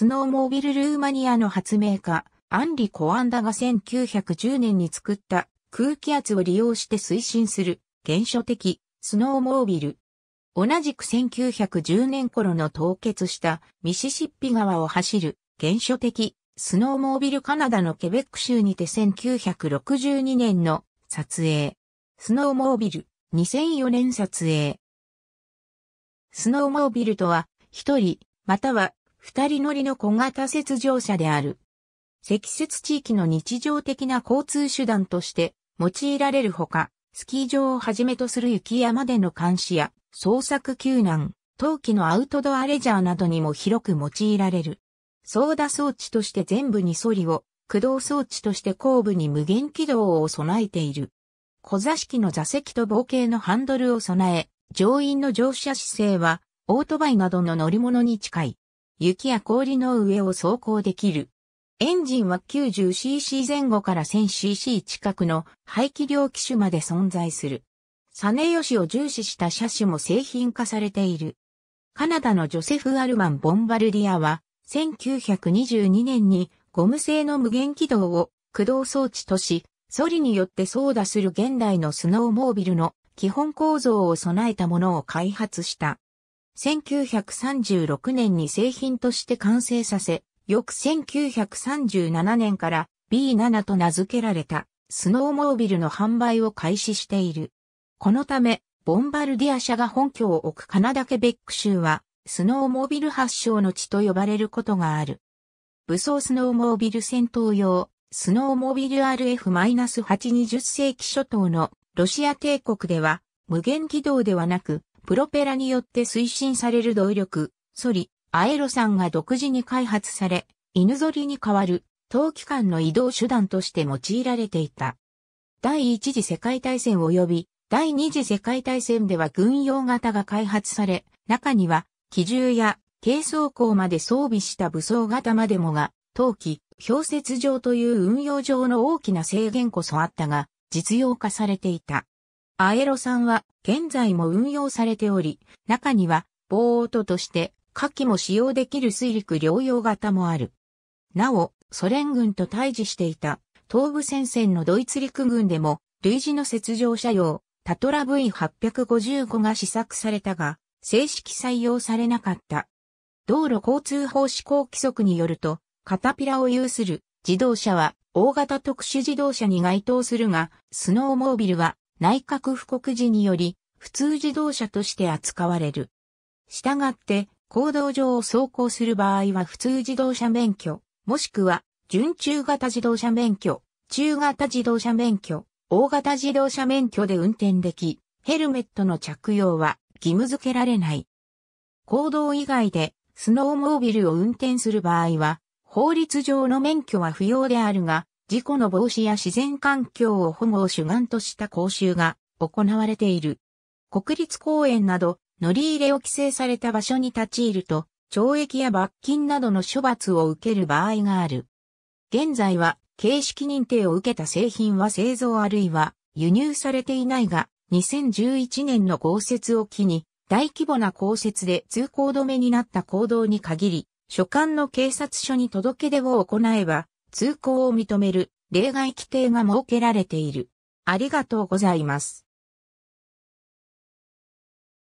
スノーモービルルーマニアの発明家、アンリ・コアンダが1910年に作った空気圧を利用して推進する原初的スノーモービル。同じく1910年頃の凍結したミシシッピ川を走る原初的スノーモービルカナダのケベック州にて1962年の撮影。スノーモービル2004年撮影。スノーモービルとは一人または二人乗りの小型雪上車である。積雪地域の日常的な交通手段として用いられるほか、スキー場をはじめとする雪山での監視や捜索救難、冬季のアウトドアレジャーなどにも広く用いられる。操舵装置として全部にソリを、駆動装置として後部に無限軌道を備えている。小座敷の座席と棒形のハンドルを備え、乗員の乗車姿勢は、オートバイなどの乗り物に近い。雪や氷の上を走行できる。エンジンは 90cc 前後から 1000cc 近くの排気量機種まで存在する。サネヨシを重視した車種も製品化されている。カナダのジョセフ・アルマン・ボンバルディアは、1922年にゴム製の無限軌道を駆動装置とし、ソリによって操舵する現代のスノーモービルの基本構造を備えたものを開発した。1936年に製品として完成させ、翌1937年から B7 と名付けられたスノーモービルの販売を開始している。このため、ボンバルディア社が本拠を置くカナダケベック州は、スノーモービル発祥の地と呼ばれることがある。武装スノーモービル戦闘用、スノーモービル RF-820 世紀初頭のロシア帝国では、無限軌道ではなく、プロペラによって推進される動力、ソリ、アエロさんが独自に開発され、犬ぞりに代わる、陶器間の移動手段として用いられていた。第一次世界大戦及び第二次世界大戦では軍用型が開発され、中には機銃や軽装甲まで装備した武装型までもが、陶器、氷雪場という運用上の大きな制限こそあったが、実用化されていた。アエロさんは現在も運用されており、中には棒音として火器も使用できる水陸両用型もある。なお、ソ連軍と対峙していた東部戦線のドイツ陸軍でも類似の雪上車用タトラ V855 が試作されたが、正式採用されなかった。道路交通法施行規則によると、カタピラを有する自動車は大型特殊自動車に該当するが、スノーモービルは内閣布告時により、普通自動車として扱われる。したがって、公道上を走行する場合は普通自動車免許、もしくは、準中型自動車免許、中型自動車免許、大型自動車免許で運転でき、ヘルメットの着用は義務付けられない。公道以外でスノーモービルを運転する場合は、法律上の免許は不要であるが、事故の防止や自然環境を保護を主眼とした講習が行われている。国立公園など乗り入れを規制された場所に立ち入ると、懲役や罰金などの処罰を受ける場合がある。現在は、形式認定を受けた製品は製造あるいは輸入されていないが、2011年の豪雪を機に、大規模な降雪で通行止めになった行動に限り、所管の警察署に届け出を行えば、通行を認める例外規定が設けられている。ありがとうございます。